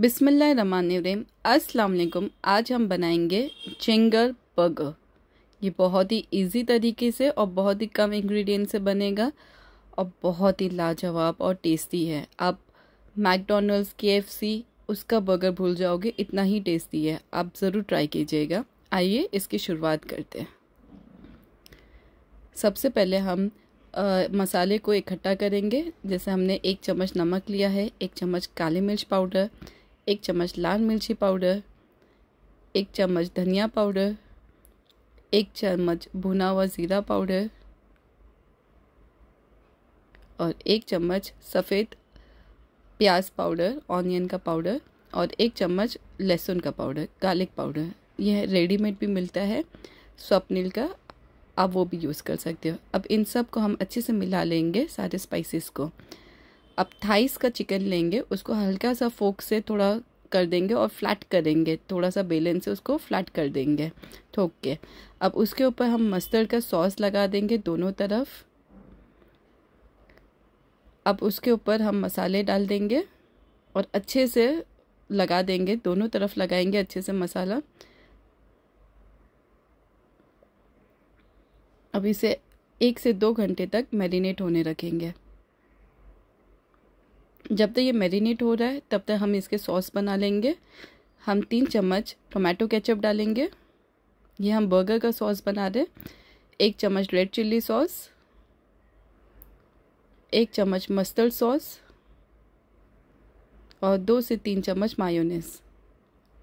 बिसमीम अस्सलाम आज हम बनाएंगे चिंगर बर्गर ये बहुत ही इजी तरीके से और बहुत ही कम इंग्रेडिएंट से बनेगा और बहुत ही लाजवाब और टेस्टी है आप मैकडोनल्ड्स के उसका बर्गर भूल जाओगे इतना ही टेस्टी है आप ज़रूर ट्राई कीजिएगा आइए इसकी शुरुआत करते हैं सबसे पहले हम आ, मसाले को इकट्ठा करेंगे जैसे हमने एक चम्मच नमक लिया है एक चम्मच काली मिर्च पाउडर एक चम्मच लाल मिर्ची पाउडर एक चम्मच धनिया पाउडर एक चम्मच भुना हुआ ज़ीरा पाउडर और एक चम्मच सफ़ेद प्याज पाउडर ऑनियन का पाउडर और एक चम्मच लहसुन का पाउडर गार्लिक पाउडर यह रेडीमेड भी मिलता है स्वप्निल का आप वो भी यूज़ कर सकते हो अब इन सब को हम अच्छे से मिला लेंगे सारे स्पाइसेस को अब थाइस का चिकन लेंगे उसको हल्का सा फोक से थोड़ा कर देंगे और फ्लैट करेंगे थोड़ा सा बेलन से उसको फ्लैट कर देंगे ठोक के अब उसके ऊपर हम मस्टर्ड का सॉस लगा देंगे दोनों तरफ अब उसके ऊपर हम मसाले डाल देंगे और अच्छे से लगा देंगे दोनों तरफ लगाएंगे अच्छे से मसाला अब इसे एक से दो घंटे तक मैरिनेट होने रखेंगे जब तक ये मैरिनेट हो रहा है तब तक हम इसके सॉस बना लेंगे हम तीन चम्मच टोमेटो केचप डालेंगे ये हम बर्गर का सॉस बना रहे एक चम्मच रेड चिल्ली सॉस एक चम्मच मस्टर्ड सॉस और दो से तीन चम्मच मायोनेस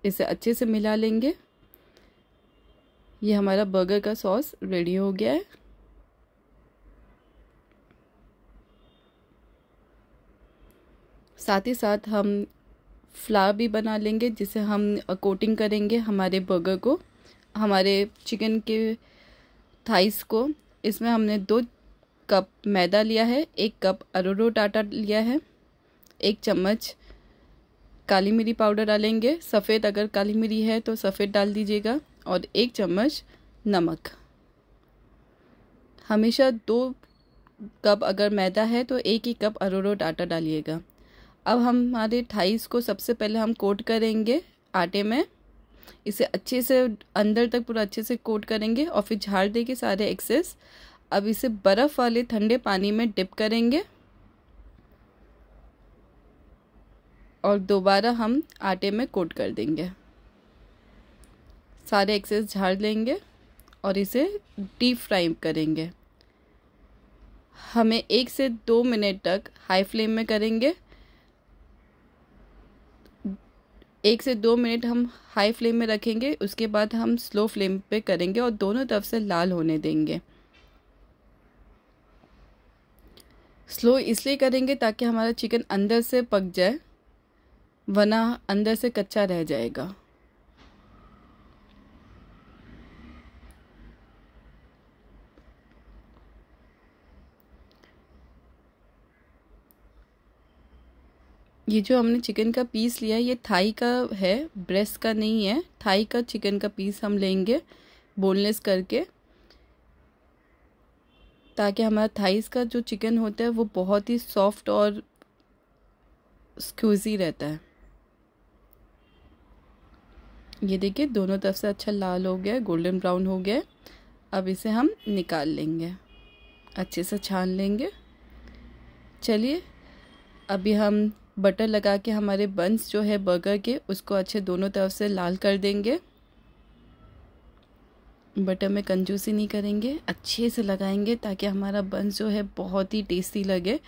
इसे अच्छे से मिला लेंगे ये हमारा बर्गर का सॉस रेडी हो गया है साथ ही साथ हम फ्ला भी बना लेंगे जिसे हम कोटिंग करेंगे हमारे बर्गर को हमारे चिकन के थाइस को इसमें हमने दो कप मैदा लिया है एक कप अरोरोट आटा लिया है एक चम्मच काली मिरी पाउडर डालेंगे सफ़ेद अगर काली मिरी है तो सफ़ेद डाल दीजिएगा और एक चम्मच नमक हमेशा दो कप अगर मैदा है तो एक ही कप अरोरोट आटा डालिएगा अब हम हमारे थाइस को सबसे पहले हम कोट करेंगे आटे में इसे अच्छे से अंदर तक पूरा अच्छे से कोट करेंगे और फिर झाड़ देंगे सारे एक्सेस अब इसे बर्फ़ वाले ठंडे पानी में डिप करेंगे और दोबारा हम आटे में कोट कर देंगे सारे एक्सेस झाड़ लेंगे और इसे डीप फ्राई करेंगे हमें एक से दो मिनट तक हाई फ्लेम में करेंगे एक से दो मिनट हम हाई फ्लेम में रखेंगे उसके बाद हम स्लो फ्लेम पे करेंगे और दोनों तरफ से लाल होने देंगे स्लो इसलिए करेंगे ताकि हमारा चिकन अंदर से पक जाए वरना अंदर से कच्चा रह जाएगा ये जो हमने चिकन का पीस लिया ये थाई का है ब्रेस्ट का नहीं है थाई का चिकन का पीस हम लेंगे बोनलेस करके ताकि हमारा थाइस का जो चिकन होता है वो बहुत ही सॉफ्ट और स्क्यूजी रहता है ये देखिए दोनों तरफ से अच्छा लाल हो गया गोल्डन ब्राउन हो गया अब इसे हम निकाल लेंगे अच्छे से छान लेंगे चलिए अभी हम बटर लगा के हमारे बंस जो है बर्गर के उसको अच्छे दोनों तरफ से लाल कर देंगे बटर में कंजूसी नहीं करेंगे अच्छे से लगाएंगे ताकि हमारा बंस जो है बहुत ही टेस्टी लगे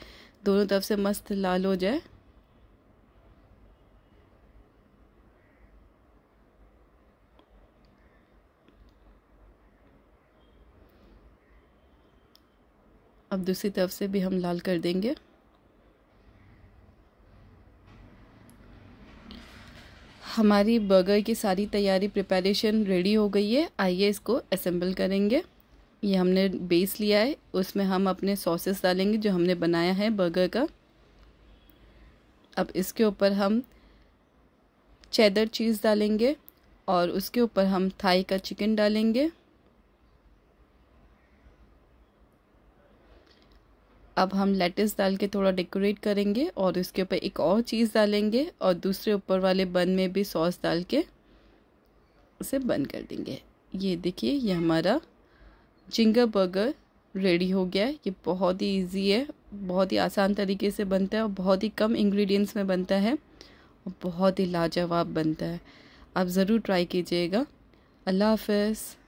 दोनों तरफ से मस्त लाल हो जाए अब दूसरी तरफ से भी हम लाल कर देंगे हमारी बर्गर की सारी तैयारी प्रिपरेशन रेडी हो गई है आइए इसको असेंबल करेंगे ये हमने बेस लिया है उसमें हम अपने सॉसेस डालेंगे जो हमने बनाया है बर्गर का अब इसके ऊपर हम चेदर चीज़ डालेंगे और उसके ऊपर हम थाई का चिकन डालेंगे अब हम लेटेस्ट डाल के थोड़ा डेकोरेट करेंगे और उसके ऊपर एक और चीज़ डालेंगे और दूसरे ऊपर वाले बन में भी सॉस डाल के उसे बंद कर देंगे ये देखिए ये हमारा जिंगर बर्गर रेडी हो गया है ये बहुत ही इजी है बहुत ही आसान तरीके से बनता है और बहुत ही कम इंग्रेडिएंट्स में बनता है और बहुत ही लाजवाब बनता है आप ज़रूर ट्राई कीजिएगा अल्लाह हाफ